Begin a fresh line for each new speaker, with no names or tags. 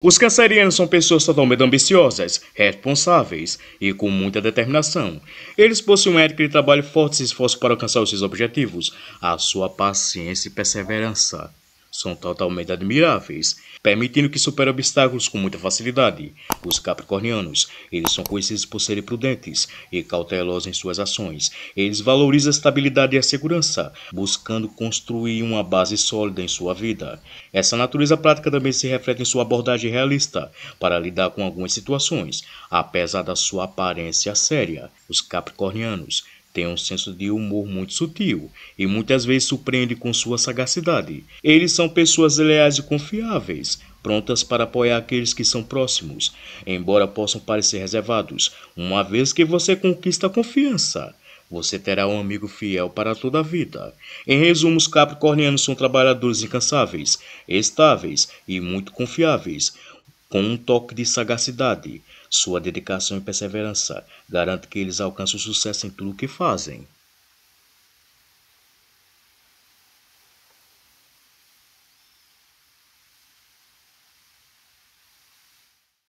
Os cancerianos são pessoas totalmente ambiciosas, responsáveis e com muita determinação. Eles possuem um ético de trabalho forte e esforço para alcançar os seus objetivos. A sua paciência e perseverança são totalmente admiráveis, permitindo que supere obstáculos com muita facilidade. Os capricornianos, eles são conhecidos por serem prudentes e cautelosos em suas ações. Eles valorizam a estabilidade e a segurança, buscando construir uma base sólida em sua vida. Essa natureza prática também se reflete em sua abordagem realista para lidar com algumas situações, apesar da sua aparência séria. Os capricornianos tem um senso de humor muito sutil e muitas vezes surpreende com sua sagacidade. Eles são pessoas leais e confiáveis, prontas para apoiar aqueles que são próximos, embora possam parecer reservados. Uma vez que você conquista a confiança, você terá um amigo fiel para toda a vida. Em resumo, os capricornianos são trabalhadores incansáveis, estáveis e muito confiáveis. Com um toque de sagacidade, sua dedicação e perseverança garante que eles alcancem o sucesso em tudo o que fazem.